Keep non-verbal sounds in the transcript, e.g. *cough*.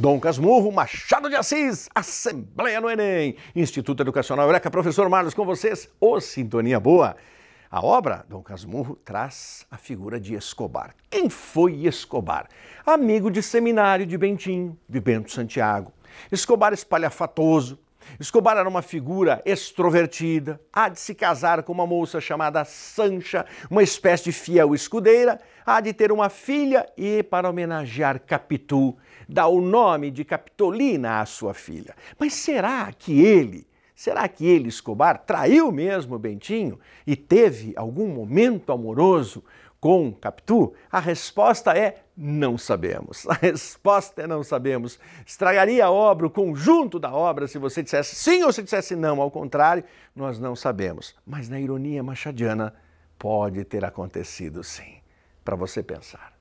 Dom Casmurro, Machado de Assis, Assembleia no Enem, Instituto Educacional Eureka, professor Marlos, com vocês, o Sintonia Boa. A obra, Dom Casmurro, traz a figura de Escobar. Quem foi Escobar? Amigo de seminário de Bentinho, de Bento Santiago. Escobar espalhafatoso, Escobar era uma figura extrovertida, há de se casar com uma moça chamada Sancha, uma espécie de fiel escudeira, há de ter uma filha e, para homenagear Capitu, dá o nome de Capitolina à sua filha. Mas será que ele, Será que ele, Escobar, traiu mesmo o Bentinho e teve algum momento amoroso com Capitu? A resposta é não sabemos. *laughs* A resposta é não sabemos. Estragaria a obra, o conjunto da obra, se você dissesse sim ou se dissesse não. Ao contrário, nós não sabemos. Mas na ironia machadiana, pode ter acontecido sim. Para você pensar.